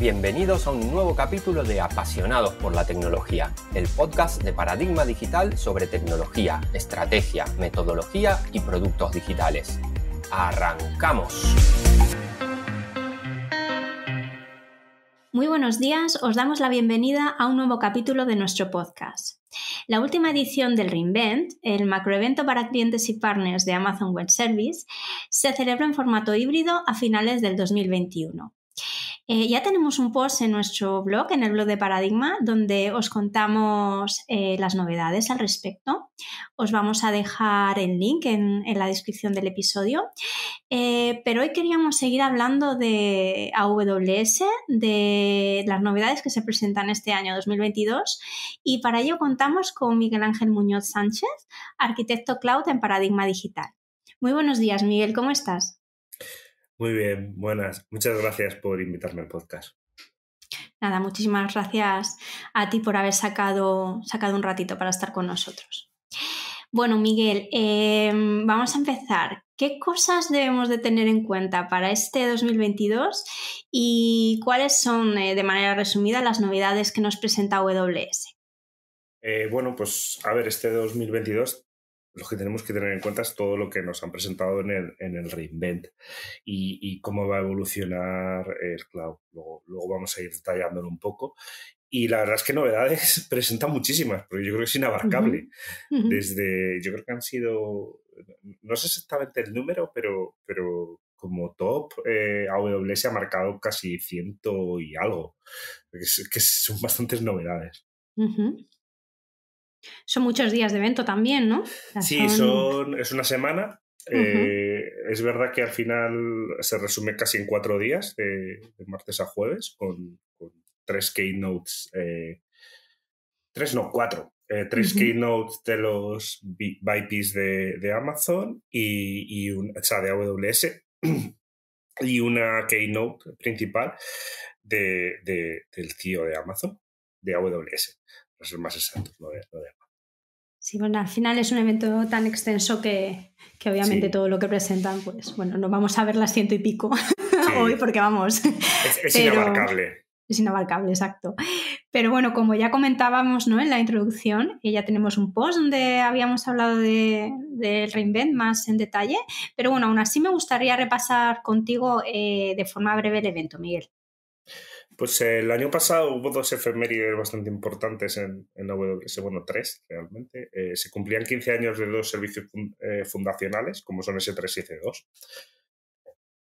Bienvenidos a un nuevo capítulo de Apasionados por la Tecnología, el podcast de Paradigma Digital sobre tecnología, estrategia, metodología y productos digitales. ¡Arrancamos! Muy buenos días, os damos la bienvenida a un nuevo capítulo de nuestro podcast. La última edición del Reinvent, el macroevento para clientes y partners de Amazon Web Service, se celebró en formato híbrido a finales del 2021. Eh, ya tenemos un post en nuestro blog, en el blog de Paradigma, donde os contamos eh, las novedades al respecto. Os vamos a dejar el link en, la descripción del episodio. Eh, pero hoy queríamos seguir hablando de AWS, de las novedades que se presentan este año 2022. Y para ello contamos con Miguel Ángel Muñoz Sánchez, arquitecto cloud en Paradigma Digital. Muy buenos días, Miguel, ¿cómo estás? Muy bien, buenas. Muchas gracias por invitarme al podcast. Nada, muchísimas gracias a ti por haber sacado, sacado un ratito para estar con nosotros. Bueno, Miguel, em, vamos a empezar. ¿Qué cosas debemos de tener en cuenta para este 2022 y cuáles son, eh, de manera resumida, las novedades que nos presenta WS? Eh, bueno, pues a ver, este 2022 lo que tenemos que tener en cuenta es todo lo que nos han presentado en el, en el reinvent y, cómo va a evolucionar el cloud. Luego, luego vamos a ir detallándolo un poco. Y la verdad es que novedades presenta muchísimas, porque yo creo que es inabarcable. Desde, yo creo que han sido, no sé exactamente el número, pero, pero como top, eh, AWS ha marcado casi ciento y algo, que, son bastantes novedades. Uh son muchos días de evento también, ¿no? sí, son... es una semana. Eh, es verdad que al final se resume casi en cuatro días, de, martes a jueves, con, tres keynotes. Eh, tres, no, cuatro. Eh, tres keynotes de los VIPs de, Amazon y, un, o de AWS y una keynote principal de, del tío e de Amazon, de AWS para ser más exactos, no Sí, bueno, al final es un evento tan extenso que, obviamente todo lo que presentan, pues bueno, no vamos a ver las ciento y pico hoy porque vamos. Es, inabarcable. Es inabarcable, exacto. Pero bueno, como ya comentábamos ¿no? en la introducción, ya tenemos un post donde habíamos hablado del reinvent más en detalle, pero bueno, aún así me gustaría repasar contigo eh, de forma breve el evento, Miguel. Pues el año pasado hubo dos efemérides bastante importantes en, en la bueno, tres realmente. Eh, se cumplían 15 años de dos servicios eh, fundacionales, como son S3 y c 2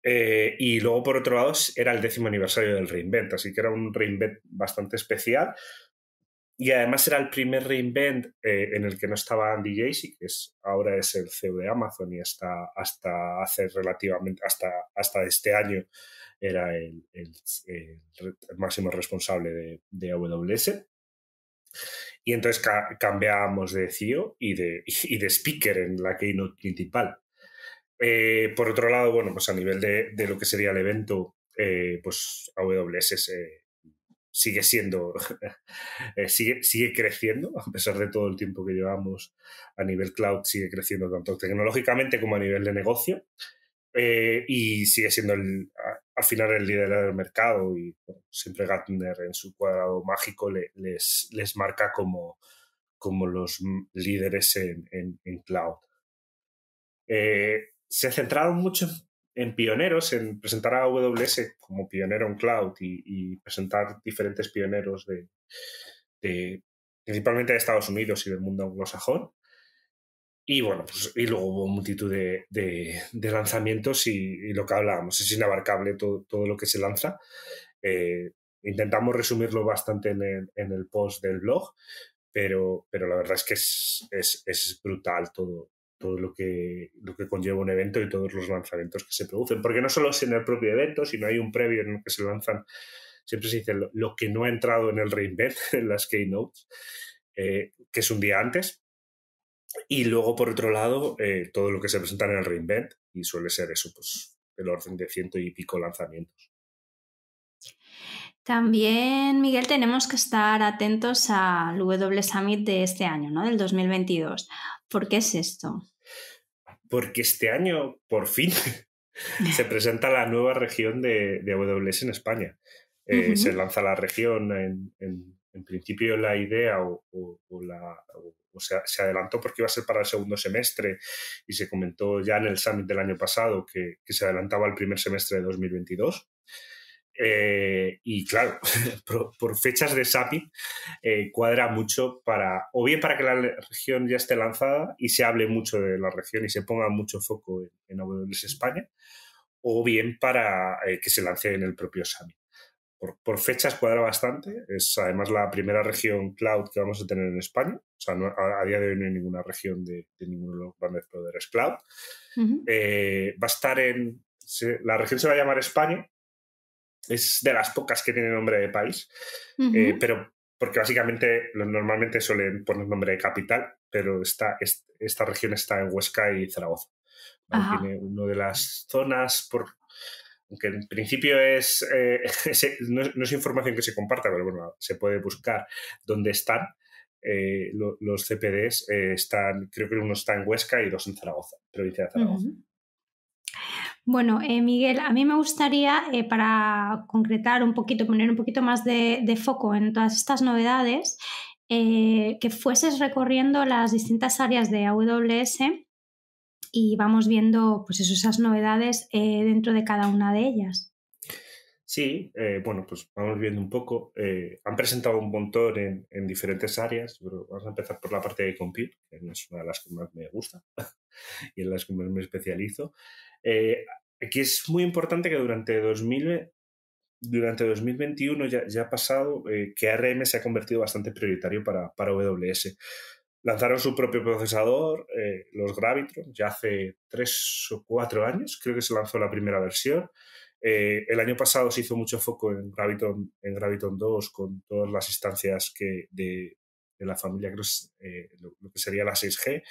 eh, y luego, por otro lado, era el décimo aniversario del Reinvent, así que era un Reinvent bastante especial. Y además era el primer Reinvent en el que no estaba Andy Jassy, que es, ahora es el CEO de Amazon y hasta, hasta hace relativamente, hasta, hasta este año era el, máximo responsable de, AWS. Y entonces cambiábamos de CEO y de, speaker en la keynote principal. Eh, por otro lado, bueno, pues a nivel de, lo que sería el evento, eh, pues AWS sigue siendo, eh, sigue creciendo, a pesar de todo el tiempo que llevamos a nivel cloud, sigue creciendo tanto tecnológicamente como a nivel de negocio. Eh, y sigue siendo al final el líder del mercado y siempre Gartner en su cuadrado mágico les, les marca como, como los líderes en, cloud. Eh, se centraron mucho en pioneros, en presentar a AWS como pionero en cloud y, presentar diferentes pioneros de, principalmente de Estados Unidos y del mundo anglosajón. Y bueno, pues, y luego hubo multitud de, de, lanzamientos y, lo que hablábamos, es inabarcable todo, todo lo que se lanza. Eh, intentamos resumirlo bastante en el, en el, post del blog, pero, pero la verdad es que es, es, brutal todo, todo lo que, lo que conlleva un evento y todos los lanzamientos que se producen. Porque no solo es en el propio evento, sino hay un previo en el que se lanzan, siempre se dice lo, que no ha entrado en el reinvent, en las keynotes, eh, que es un día antes, y luego, por otro lado, eh, todo lo que se presenta en el Reinvent, y suele ser eso, pues, el orden de ciento y pico lanzamientos. También, Miguel, tenemos que estar atentos al W Summit de este año, ¿no? Del 2022. ¿Por qué es esto? Porque este año, por fin, se presenta la nueva región de, de AWS en España. Eh, se lanza la región en en principio la idea o, se, adelantó porque iba a ser para el segundo semestre y se comentó ya en el summit del año pasado que, se adelantaba el primer semestre de 2022. Eh, y claro, por, fechas de SAPI eh, cuadra mucho para, o bien para que la región ya esté lanzada y se hable mucho de la región y se ponga mucho foco en, España, o bien para eh, que se lance en el propio Summit por, fecha fechas cuadra bastante. Es además la primera región cloud que vamos a tener en España. O sea, a, día de hoy no hay ninguna región de, ninguno de los grandes proveedores cloud. Eh, va a estar en... la región se va a llamar España. Es de las pocas que tiene nombre de país. Eh, pero porque básicamente normalmente suelen poner nombre de capital, pero esta, esta región está en Huesca y Zaragoza. Tiene una de las zonas por que en principio eh, es, no, es información que se comparta, pero bueno, se puede buscar dónde están. Eh, los CPDs eh, están, creo que uno está en Huesca y dos en Zaragoza, provincia de Zaragoza. Bueno, Miguel, a mí me gustaría, para concretar un poquito, poner un poquito más de, foco en todas estas novedades, que fueses recorriendo las distintas áreas de AWS y vamos viendo pues eso, esas novedades eh, dentro de cada una de ellas. Sí, eh, bueno, pues vamos viendo un poco. Eh, han presentado un montón en, diferentes áreas, pero vamos a empezar por la parte de compute, que es una de las que más me gusta y en las que más me especializo. aquí es muy importante que durante 2000, durante 2021 ya, ya ha pasado que ARM se ha convertido bastante prioritario para, para AWS. Lanzaron su propio procesador, eh, los Gravitron, ya hace tres o cuatro años, creo que se lanzó la primera versión. Eh, el año pasado se hizo mucho foco en Graviton, en Graviton 2 con todas las instancias que de, la familia, eh, lo, lo, que sería la 6G,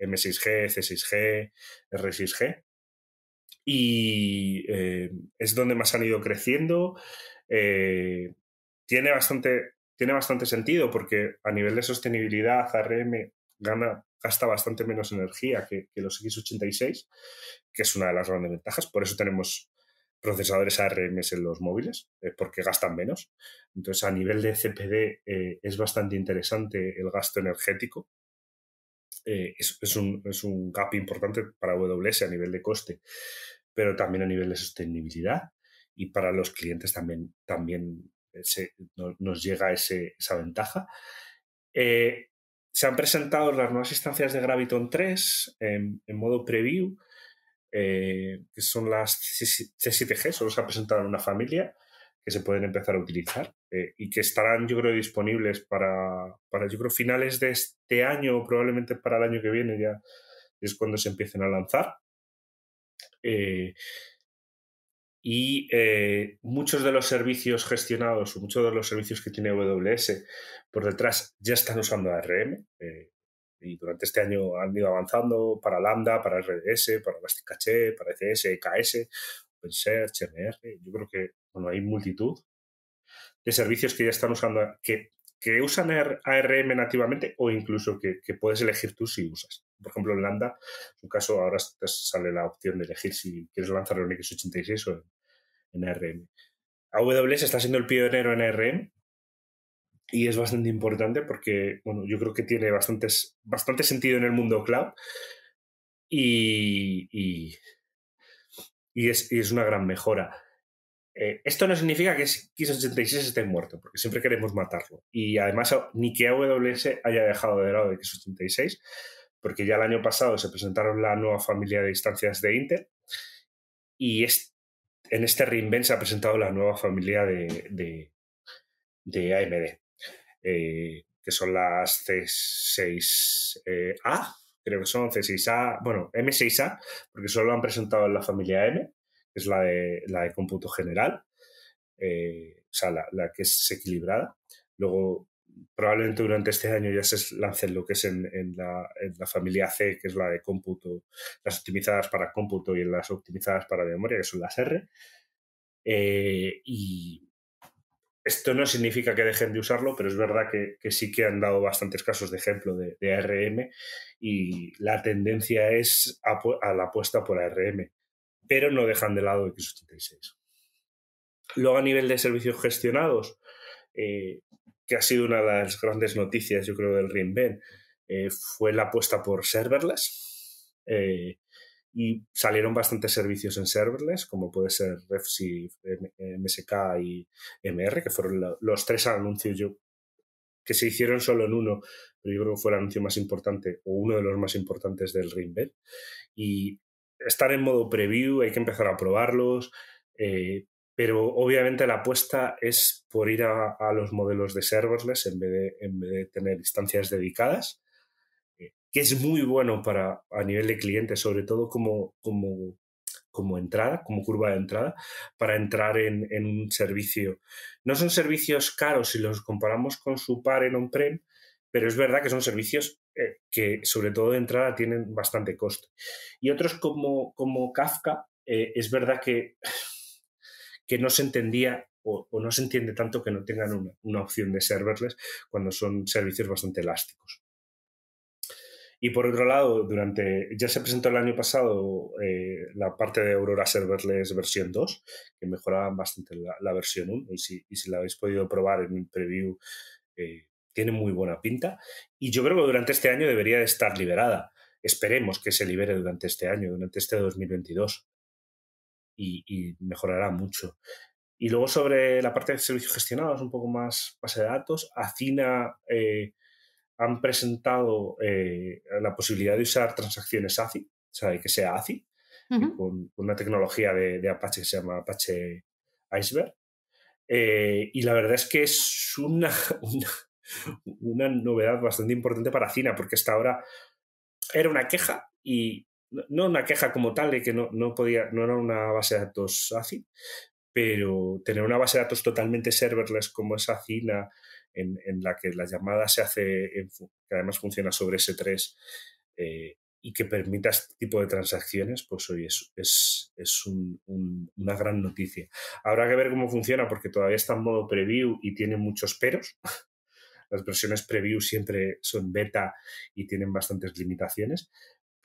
M6G, C6G, R6G. Y es donde más han ido creciendo. tiene bastante tiene bastante sentido porque a nivel de sostenibilidad, ARM gasta bastante menos energía que, los X86, que es una de las grandes ventajas. Por eso tenemos procesadores ARM en los móviles, eh, porque gastan menos. Entonces, a nivel de CPD eh, es bastante interesante el gasto energético. Eh, es, un, gap importante para AWS a nivel de coste, pero también a nivel de sostenibilidad y para los clientes también, también nos llega esa ventaja. Eh, se han presentado las nuevas instancias de Graviton 3 en, modo preview, eh, que son las C7G, solo se ha presentado una familia, que se pueden empezar a utilizar eh, y que estarán, yo creo, disponibles para, para, finales de este año o probablemente para el año que viene ya es cuando se empiecen a lanzar y eh, muchos de los servicios gestionados o muchos de los servicios que tiene AWS por detrás ya están usando ARM eh, y durante este año han ido avanzando para Lambda, para RDS, para Elastic para ECS, EKS, OpenSearch, MR. Yo creo que bueno, hay multitud de servicios que ya están usando, que, que usan ARM nativamente o incluso que, puedes elegir tú si usas. Por ejemplo, en Lambda, en su caso, ahora sale la opción de elegir si quieres lanzar el x86 o AWS está siendo el pionero en ARM y es bastante importante porque, bueno, yo creo que tiene bastantes, bastante sentido en el mundo cloud y, y, es, una gran mejora. Eh, esto no significa que X86 esté muerto, porque siempre queremos matarlo. Y además, ni que AWS haya dejado de lado de X86, porque ya el año pasado se presentaron la nueva familia de instancias de Intel. Y es, en este reinvent se ha presentado la nueva familia de, de, de AMD, eh, que son las C6A, eh, creo que son C6A, bueno, M6A, porque solo lo han presentado en la familia M, que es la de, la de cómputo general, eh, o sea, la, la que es equilibrada. Luego probablemente durante este año ya se lancen lo que es en, la, familia C, que es la de cómputo, las optimizadas para cómputo y las optimizadas para memoria, que son las R. Eh, y esto no significa que dejen de usarlo, pero es verdad que, sí que han dado bastantes casos de ejemplo de, ARM y la tendencia es a, la apuesta por ARM, pero no dejan de lado x86. Luego a nivel de servicios gestionados, eh, que ha sido una de las grandes noticias, yo creo, del Reinvent, eh, fue la apuesta por serverless. Eh, y salieron bastantes servicios en serverless, como puede ser Refsi, MSK y MR, que fueron los tres anuncios que se hicieron solo en uno, pero yo creo que fue el anuncio más importante o uno de los más importantes del Reinvent. Y estar en modo preview, hay que empezar a probarlos. Eh, pero obviamente la apuesta es por ir a, los modelos de serverless en vez de, en vez de tener instancias dedicadas, eh, que es muy bueno para a nivel de cliente, sobre todo como, como, como entrada, como curva de entrada, para entrar en, en, un servicio. No son servicios caros si los comparamos con su par en on-prem, pero es verdad que son servicios eh, que, sobre todo de entrada, tienen bastante coste. Y otros como, como Kafka, eh, es verdad que que no se entendía o, no se entiende tanto que no tengan una, opción de serverless cuando son servicios bastante elásticos. Y por otro lado, durante ya se presentó el año pasado eh, la parte de Aurora Serverless versión 2, que mejoraba bastante la, versión 1, y si, la habéis podido probar en un preview, eh, tiene muy buena pinta. Y yo creo que durante este año debería de estar liberada esperemos que se libere durante este año, durante este 2022 y, mejorará mucho. Y luego sobre la parte de servicios gestionados, un poco más base de datos, Acina eh, han presentado eh, la posibilidad de usar transacciones ACI, o sea, que sea ACI, con, una tecnología de, Apache que se llama Apache Iceberg. Eh, y la verdad es que es una, una, una novedad bastante importante para Acina, porque hasta ahora era una queja y, no una queja como tal de que no, podía, no era una base de datos fácil, pero tener una base de datos totalmente serverless como esa cina en, la que la llamada se hace, que además funciona sobre S3, eh, y que permita este tipo de transacciones, pues hoy es, es, una gran noticia. Habrá que ver cómo funciona porque todavía está en modo preview y tiene muchos peros. Las versiones preview siempre son beta y tienen bastantes limitaciones,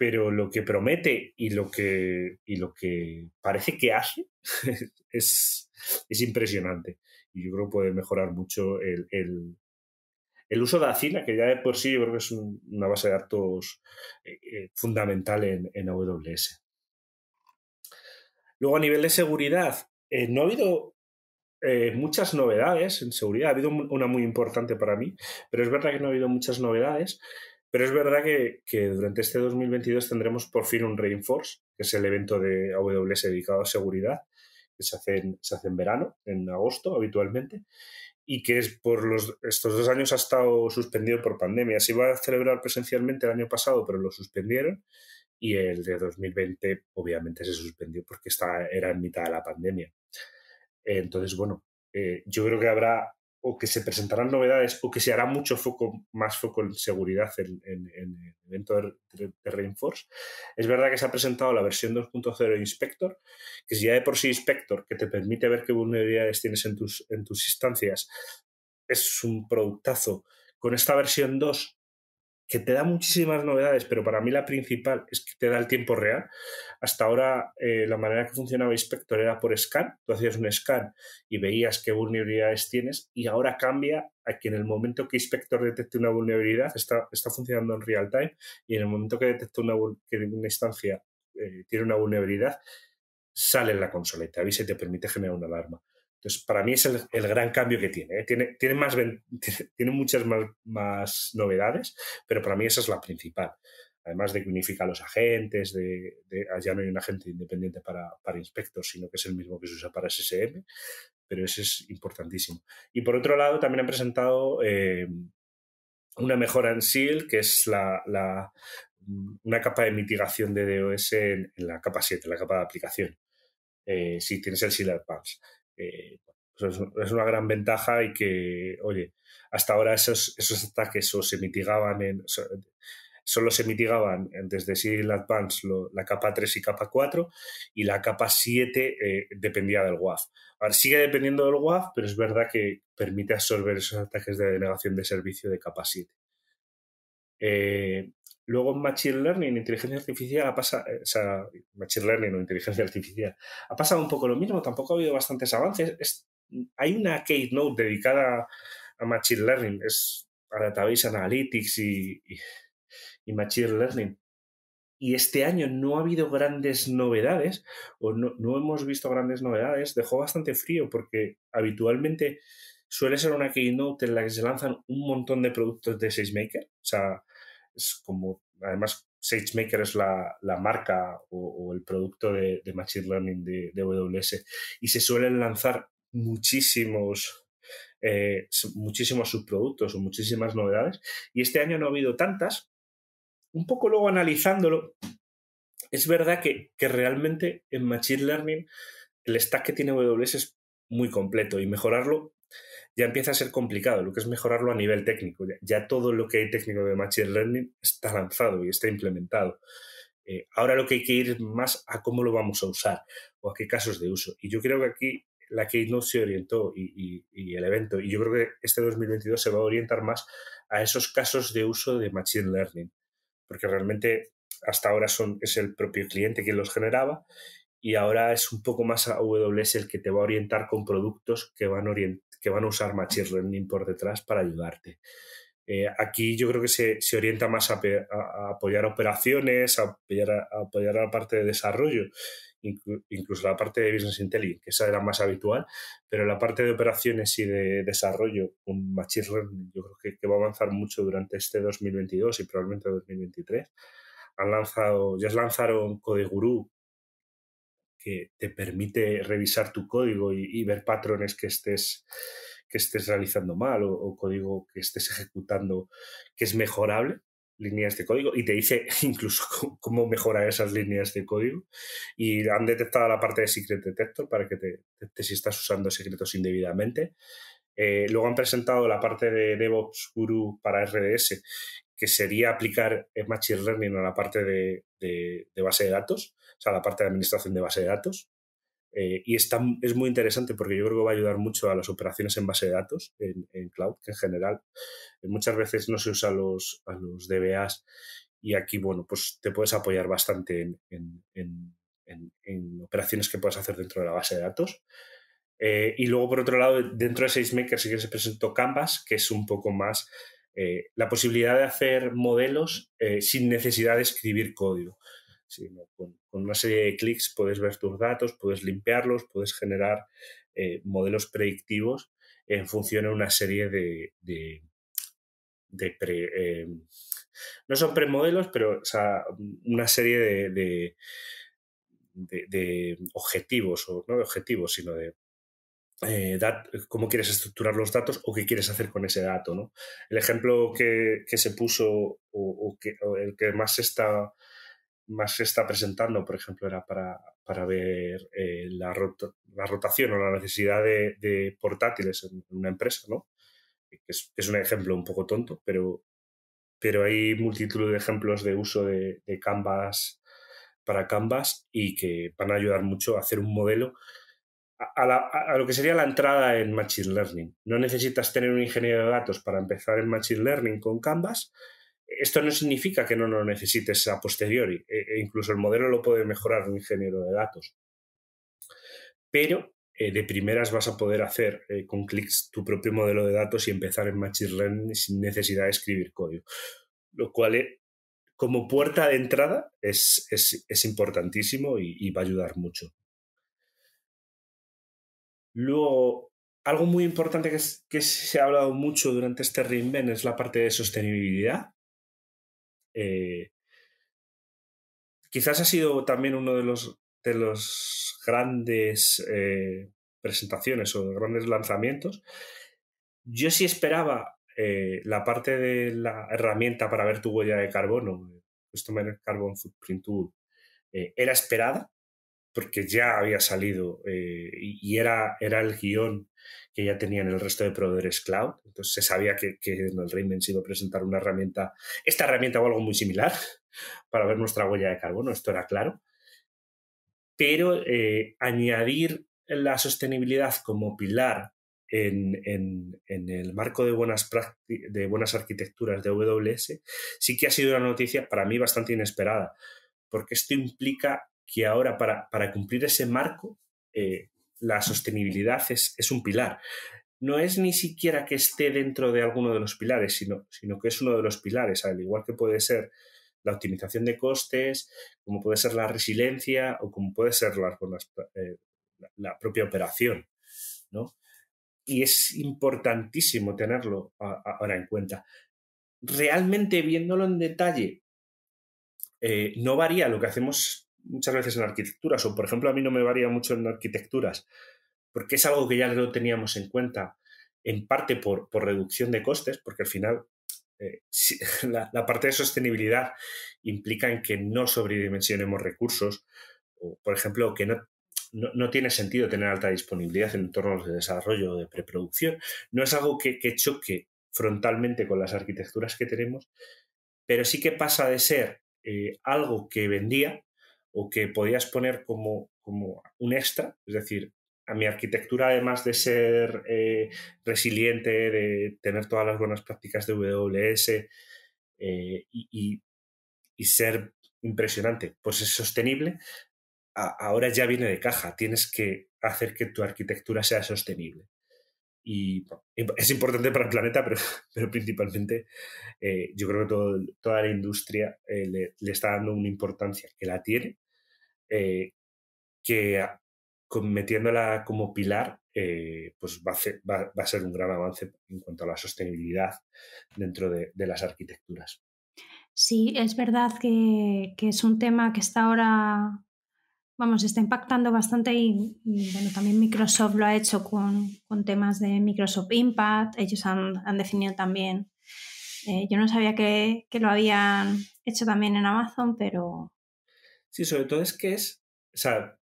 pero lo que promete y lo que, lo que parece que hace es, impresionante. Y yo creo que puede mejorar mucho el, uso de Acila, que ya de por sí yo creo que es una base de datos eh, eh, fundamental en, en, AWS. Luego a nivel de seguridad, eh, no ha habido muchas novedades en seguridad. Ha habido una muy importante para mí, pero es verdad que no ha habido muchas novedades. Pero es verdad que, durante este 2022 tendremos por fin un Reinforce, que es el evento de AWS dedicado a seguridad, que se hace en, se hace en verano, en agosto habitualmente, y que es por los, estos dos años ha estado suspendido por pandemia. Se iba a celebrar presencialmente el año pasado, pero lo suspendieron, y el de 2020 obviamente se suspendió porque estaba era en mitad de la pandemia. Entonces, bueno, eh, yo creo que habrá o que se presentarán novedades o que se hará mucho foco, más foco en seguridad en, el evento de, Reinforce. Es verdad que se ha presentado la versión 2.0 de Inspector, que si ya de por sí Inspector, que te permite ver qué vulnerabilidades tienes en tus, en tus instancias, es un productazo. Con esta versión 2 que te da muchísimas novedades, pero para mí la principal es que te da el tiempo real. Hasta ahora eh, la manera que funcionaba Inspector era por scan, tú hacías un scan y veías qué vulnerabilidades tienes y ahora cambia a que en el momento que Inspector detecte una vulnerabilidad está, está funcionando en real time y en el momento que detecta una, que una instancia eh, tiene una vulnerabilidad, sale en la consola y te avisa y te permite generar una alarma. Entonces, para mí es el, gran cambio que tiene, ¿eh? tiene. más, tiene, muchas más, novedades, pero para mí esa es la principal. Además de que unifica a los agentes, de, ah, ya no hay un agente independiente para, para sino que es el mismo que se usa para SSM, pero ese es importantísimo. Y por otro lado, también han presentado eh, una mejora en SEAL, que es la, mm, una capa de mitigación de DOS en, la capa 7, la capa de aplicación. Eh, si tienes el SEAL Advanced. Eh, pues es, una gran ventaja y que, oye, hasta ahora esos, esos ataques o se mitigaban en... solo se mitigaban desde Serial Advance la capa 3 y capa 4 y la capa 7 eh, dependía del WAF. Ahora sigue dependiendo del WAF, pero es verdad que permite absorber esos ataques de denegación de servicio de capa 7. Luego Machine Learning, inteligencia artificial, ha pasado, eh, o sea, Machine Learning o inteligencia artificial, ha pasado un poco lo mismo, tampoco ha habido bastantes avances. hay una keynote dedicada a Machine Learning, es a Database Analytics y, Machine Learning. Y este año no ha habido grandes novedades, o no, hemos visto grandes novedades. Dejó bastante frío porque habitualmente suele ser una keynote en la que se lanzan un montón de productos de SageMaker. O sea, es como, además, SageMaker es la, marca o, el producto de, Machine Learning de, de, AWS y se suelen lanzar muchísimos, eh, muchísimos subproductos o muchísimas novedades y este año no ha habido tantas. Un poco luego analizándolo, es verdad que, que realmente en Machine Learning el stack que tiene AWS es muy completo y mejorarlo ya empieza a ser complicado. Lo que es mejorarlo a nivel técnico. Ya, todo lo que hay técnico de Machine Learning está lanzado y está implementado. Eh, ahora lo que hay que ir más a cómo lo vamos a usar o a qué casos de uso. Y yo creo que aquí la que no se orientó y, el evento. Y yo creo que este 2022 se va a orientar más a esos casos de uso de Machine Learning, porque realmente hasta ahora son, es el propio cliente quien los generaba y ahora es un poco más AWS el que te va a orientar con productos que van, que van a usar Machine Learning por detrás para ayudarte. Eh, aquí yo creo que se, orienta más a, apoyar operaciones, a apoyar, a, apoyar la parte de desarrollo, incluso la parte de Business Intelligence, que esa era más habitual, pero la parte de operaciones y de desarrollo con Machine Learning yo creo que, va a avanzar mucho durante este 2022 y probablemente 2023. Han lanzado, ya lanzaron CodeGuru que te permite revisar tu código y, ver patrones que estés, que estés realizando mal o, código que estés ejecutando que es mejorable, líneas de código, y te dice incluso cómo mejorar esas líneas de código. Y han detectado la parte de Secret Detector para que te te si estás usando secretos indebidamente. Eh, luego han presentado la parte de DevOps Guru para RDS, que sería aplicar eh, Machine Learning a la parte de base de datos o sea, la parte de administración de base de datos. Eh, y está, es muy interesante porque yo creo que va a ayudar mucho a las operaciones en base de datos, en, cloud, que en general eh, muchas veces no se usa los, a los DBAs y aquí, bueno, pues te puedes apoyar bastante en, operaciones que puedas hacer dentro de la base de datos. Eh, y luego, por otro lado, dentro de SageMaker sí que se presentó Canvas, que es un poco más la posibilidad de hacer modelos sin necesidad de escribir código con, una serie de clics puedes ver tus datos, puedes limpiarlos, puedes generar eh, modelos predictivos en función de una serie de, de, pre, eh, no son premodelos, pero sea, una serie de, de objetivos, o no de objetivos, sino de eh, cómo quieres estructurar los datos o qué quieres hacer con ese dato. El ejemplo que, que se puso o, el que más está más se está presentando, por ejemplo, era para, para ver eh, la, la, rotación o la necesidad de, de portátiles en, una empresa, ¿no? Eh, es, es, un ejemplo un poco tonto, pero, pero hay multitud de ejemplos de uso de, de Canvas para Canvas y que van a ayudar mucho a hacer un modelo a, a, lo que sería la entrada en Machine Learning. No necesitas tener un ingeniero de datos para empezar en Machine Learning con Canvas, esto no significa que no lo necesites a posteriori. E, e incluso el modelo lo puede mejorar un ingeniero de datos. Pero eh, de primeras vas a poder hacer eh, con clics tu propio modelo de datos y empezar en Machine Learning sin necesidad de escribir código. Lo cual, eh, como puerta de entrada, es, importantísimo y, va a ayudar mucho. Luego, algo muy importante que, que, se ha hablado mucho durante este reinvent es la parte de sostenibilidad. Eh, quizás ha sido también uno de los, de los grandes eh, presentaciones o grandes lanzamientos. Yo sí esperaba eh, la parte de la herramienta para ver tu huella de carbono, el Carbon Footprint Tool, era esperada porque ya había salido eh, y era, era el guión que ya tenían el resto de proveedores cloud. Entonces se sabía que, en el Reinvent se iba a presentar una herramienta, esta herramienta o algo muy similar, para ver nuestra huella de carbono, esto era claro. Pero eh, añadir la sostenibilidad como pilar en, el marco de buenas, de buenas arquitecturas de AWS sí que ha sido una noticia para mí bastante inesperada, porque esto implica que ahora para, para cumplir ese marco, eh, la sostenibilidad es, es, un pilar. No es ni siquiera que esté dentro de alguno de los pilares, sino, sino que es uno de los pilares, al igual que puede ser la optimización de costes, como puede ser la resiliencia o como puede ser eh, la, la propia operación. Y es importantísimo tenerlo ahora en cuenta. Realmente viéndolo en detalle, eh, no varía lo que hacemos muchas veces en arquitecturas, o por ejemplo a mí no me varía mucho en arquitecturas, porque es algo que ya lo teníamos en cuenta, en parte por, reducción de costes, porque al final eh, la, parte de sostenibilidad implica en que no sobredimensionemos recursos, o, por ejemplo, que no, tiene sentido tener alta disponibilidad en entornos de desarrollo o de preproducción. No es algo que, choque frontalmente con las arquitecturas que tenemos, pero sí que pasa de ser eh, algo que vendía o que podías poner como, como un extra, es decir, a mi arquitectura, además de ser eh, resiliente, de tener todas las buenas prácticas de WS eh, y, ser impresionante, pues es sostenible, ahora ya viene de caja, tienes que hacer que tu arquitectura sea sostenible. Y es importante para el planeta, pero, pero principalmente eh, yo creo que toda la industria le está dando una importancia que la tiene eh, que metiéndola como pilar, eh, pues va a, ser, un gran avance en cuanto a la sostenibilidad dentro de, las arquitecturas. Sí, es verdad que, es un tema que está ahora, vamos, está impactando bastante y, bueno, también Microsoft lo ha hecho con, temas de Microsoft Impact, ellos han, definido también, eh, yo no sabía que, lo habían hecho también en Amazon, pero, Sí, sobre todo es que es, o sea,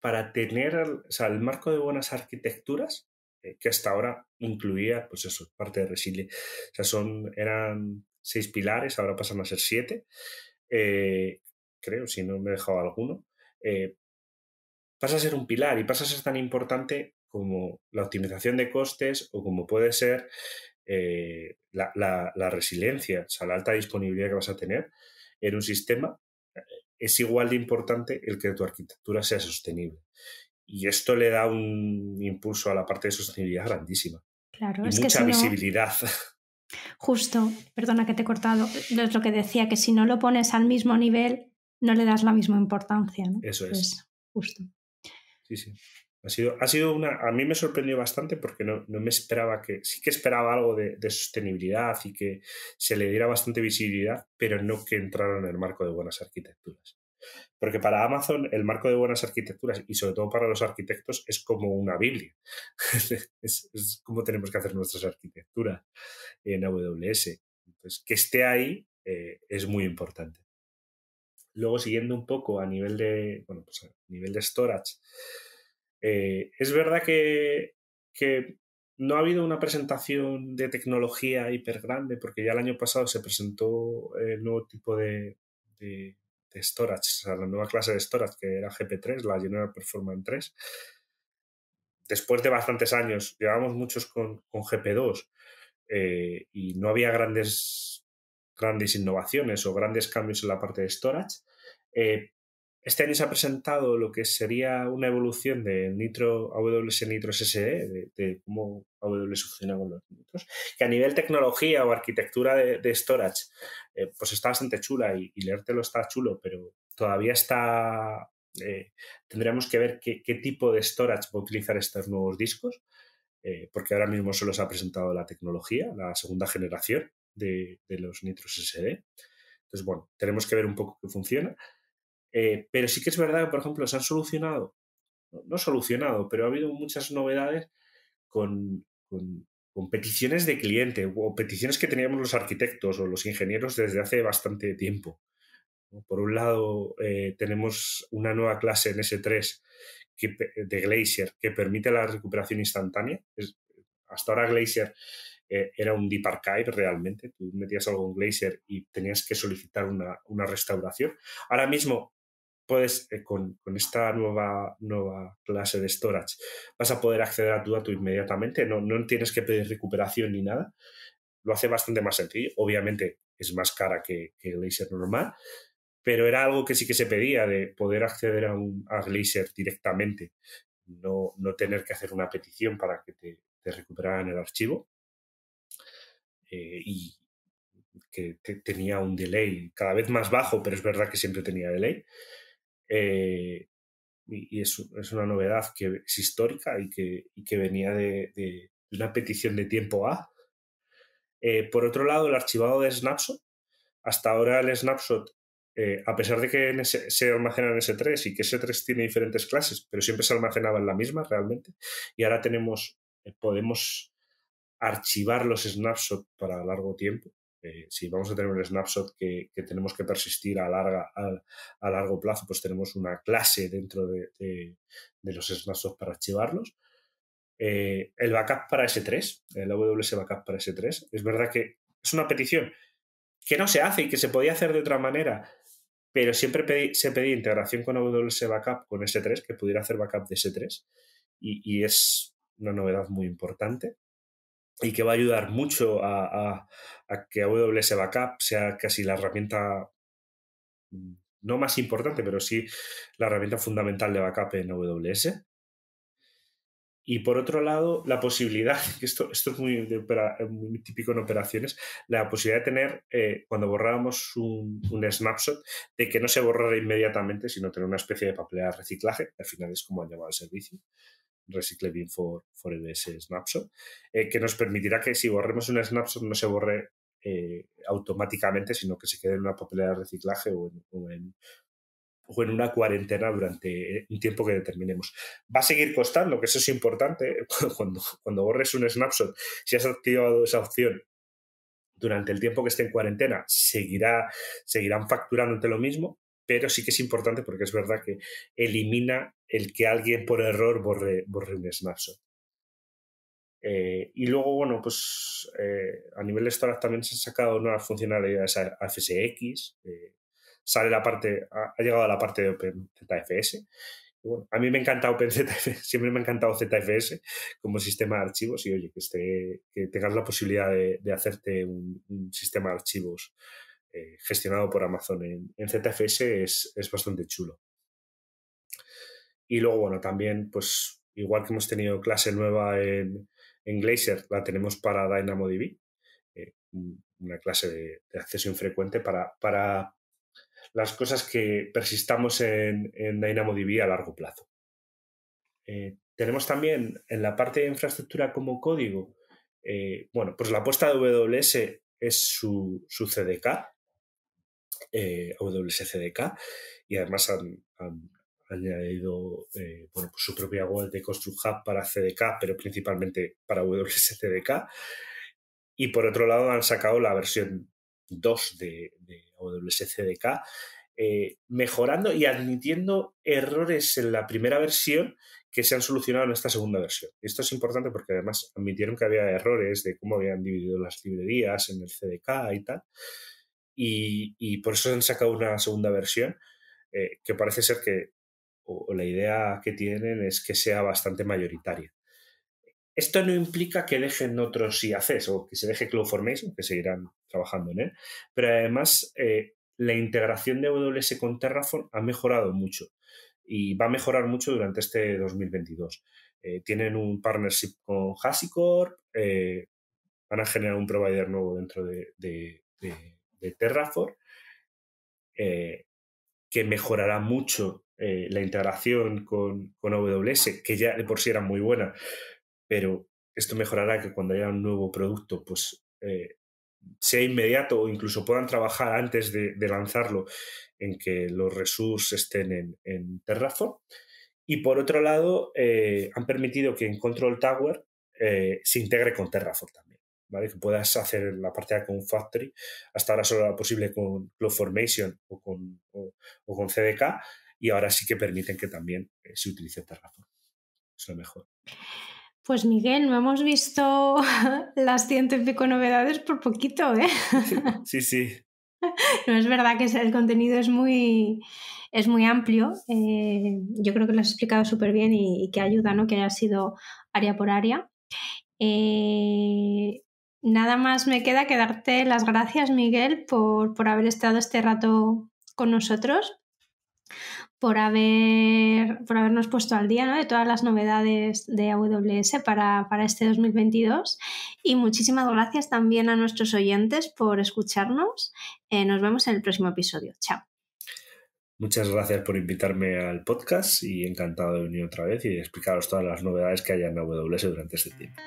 para tener o el marco de buenas arquitecturas, eh, que hasta ahora incluía, pues eso, parte de resiliencia o sea, son, eran seis pilares, ahora pasan a ser siete, eh, creo, si no me he dejado alguno, eh, pasa a ser un pilar y pasa a ser tan importante como la optimización de costes o como puede ser la, la, resiliencia, o sea, la alta disponibilidad que vas a tener en un sistema es igual de importante el que tu arquitectura sea sostenible. Y esto le da un impulso a la parte de sostenibilidad grandísima. Claro, y es mucha visibilidad. Justo, perdona que te he cortado, es lo que decía, que si no lo pones al mismo nivel, no le das la misma importancia. Eso es. Pues, justo. Sí, sí. Ha sido, ha sido una. A mí me sorprendió bastante porque no, no me esperaba que. Sí que esperaba algo de, sostenibilidad y que se le diera bastante visibilidad, pero no que entrara en el marco de buenas arquitecturas. Porque para Amazon el marco de buenas arquitecturas y sobre todo para los arquitectos es como una Biblia. es, como tenemos que hacer nuestras arquitecturas en AWS. Entonces, que esté ahí eh, es muy importante. Luego, siguiendo un poco a nivel de, bueno, pues a nivel de storage, eh, es verdad que, no ha habido una presentación de tecnología hiper grande, porque ya el año pasado se presentó el nuevo tipo de, storage, o la nueva clase de storage, que era GP3, la General Performance 3. Después de bastantes años, llevábamos muchos con, GP2 eh, y no había grandes, grandes innovaciones o grandes cambios en la parte de storage. Eh, este año se ha presentado lo que sería una evolución de Nitro AWS Nitro SSD, e, de, cómo AWS funciona con los nitros, que a nivel tecnología o arquitectura de, storage, eh, pues está bastante chula y, y, leértelo está chulo, pero todavía está. Eh, que ver qué, tipo de storage va a utilizar estos nuevos discos, eh, porque ahora mismo solo se ha presentado la tecnología, la segunda generación de, de los nitros SSD. E. Entonces, bueno, tenemos que ver un poco qué funciona eh, pero sí que es verdad que, por ejemplo, se han solucionado, no solucionado, pero ha habido muchas novedades con, con, peticiones de cliente o peticiones que teníamos los arquitectos o los ingenieros desde hace bastante tiempo. Por un lado, eh, tenemos una nueva clase en S3 de Glacier que permite la recuperación instantánea. hasta ahora Glacier eh, era un deep archive realmente. Tú metías algo en Glacier y tenías que solicitar una, una, restauración. Ahora mismo eh, con, esta nueva, nueva clase de storage, vas a poder acceder a tu dato inmediatamente, no, tienes que pedir recuperación ni nada. Lo hace bastante más sencillo. Obviamente es más cara que, que Glacier normal, pero era algo que sí que se pedía, de poder acceder a, un, a Glacier directamente, no, tener que hacer una petición para que te, te recuperaran el archivo. Eh, y que tenía un delay cada vez más bajo, pero es verdad que siempre tenía delay. Eh, y, es, una novedad que es histórica y que, que venía de, una petición de tiempo A. Eh, por otro lado, el archivado de Snapshot. Hasta ahora el Snapshot, eh, a pesar de que se, almacena en S3 y que S3 tiene diferentes clases, pero siempre se almacenaba en la misma realmente, y ahora tenemos, podemos archivar los snapshot para largo tiempo. Eh, si vamos a tener un snapshot que, tenemos que persistir a, larga, a, largo plazo, pues tenemos una clase dentro de, los snapshots para archivarlos. Eh, el backup para S3, el AWS backup para S3, es verdad que es una petición que no se hace y que se podía hacer de otra manera, pero siempre se pedía integración con AWS backup con S3, que pudiera hacer backup de S3, y es una novedad muy importante y que va a ayudar mucho a, a que AWS Backup sea casi la herramienta mm, no más importante, pero sí la herramienta fundamental de backup en AWS. Y por otro lado, la posibilidad, esto, esto es muy, típico en operaciones, la posibilidad de tener, eh, cuando borrábamos un, snapshot, de que no se borrara inmediatamente, sino tener una especie de papelera de reciclaje, al final es como ha llamado el servicio, Recicle bien for, for EBS Snapshot, eh, que nos permitirá que si borremos un snapshot no se borre eh, automáticamente, sino que se quede en una papelera de reciclaje o en, o en, o en una cuarentena durante eh, un tiempo que determinemos. Va a seguir costando, que eso es importante, cuando, cuando borres un snapshot, si has activado esa opción durante el tiempo que esté en cuarentena, seguirá, seguirán facturándote lo mismo, pero sí que es importante porque es verdad que elimina el que alguien por error borre, un snapshot. Eh, y luego, bueno, pues eh, a nivel de startup también se han sacado nuevas funcionalidades a FSX, eh, sale la parte, ha, llegado a la parte de OpenZFS. a mí me encanta OpenZFS, siempre me ha encantado ZFS como sistema de archivos y oye, que, que tengas la posibilidad de, hacerte un, sistema de archivos eh, gestionado por Amazon en, ZFS es, bastante chulo. Y luego, bueno, también, pues igual que hemos tenido clase nueva en, Glacier, la tenemos para DynamoDB, eh, una clase de, acceso infrecuente para, para las cosas que persistamos en, en DynamoDB a largo plazo. Eh, tenemos también en la parte de infraestructura como código, bueno, pues la apuesta de WS es su, su CDK, eh, CDK y además han, añadido eh, pues su propia web de Construct Hub para CDK, pero principalmente para WSCDK. Y por otro lado han sacado la versión 2 de, de WSCDK, eh, mejorando y admitiendo errores en la primera versión que se han solucionado en esta segunda versión. Esto es importante porque además admitieron que había errores de cómo habían dividido las librerías en el CDK y tal y, por eso han sacado una segunda versión eh, que parece ser que, la idea que tienen es que sea bastante mayoritaria. Esto no implica que dejen otros IACs o que se deje CloudFormation, que seguirán trabajando en él, pero además eh, la integración de AWS con Terraform ha mejorado mucho y va a mejorar mucho durante este 2022. Eh, tienen un partnership con HashiCorp, van a generar un provider nuevo dentro de, de Terraform, eh, que mejorará mucho eh, la integración con, con, AWS, que ya de por sí era muy buena, pero esto mejorará que cuando haya un nuevo producto, pues eh, sea inmediato o incluso puedan trabajar antes de, lanzarlo en que los recursos estén en, en Terraform. Y por otro lado, han permitido que en Control Tower se integre con Terraform también. Que puedas hacer la partida con Factory. Hasta ahora solo era posible con CloudFormation o con, o, con CDK y ahora sí que permiten que también eh, se utilice Terraform. Es lo mejor. Pues Miguel, no hemos visto las ciento y novedades por poquito, ¿eh? Sí, sí. No es verdad que el contenido es muy, es muy amplio. Eh, yo creo que lo has explicado súper bien y, que ayuda, ¿no? Que haya sido área por área. Eh, Nada más me queda que darte las gracias, Miguel, por, haber estado este rato con nosotros, por, haber, por habernos puesto al día de todas las novedades de AWS para, este 2022. Y muchísimas gracias también a nuestros oyentes por escucharnos. Eh, nos vemos en el próximo episodio. Chao. Muchas gracias por invitarme al podcast y encantado de venir otra vez y explicaros todas las novedades que haya en AWS durante este tiempo.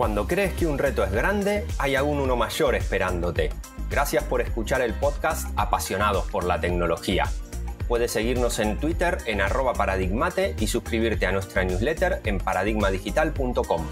Cuando crees que un reto es grande, hay aún uno mayor esperándote. Gracias por escuchar el podcast Apasionados por la Tecnología. Puedes seguirnos en Twitter en arroba paradigmate y suscribirte a nuestra newsletter en paradigmadigital.com.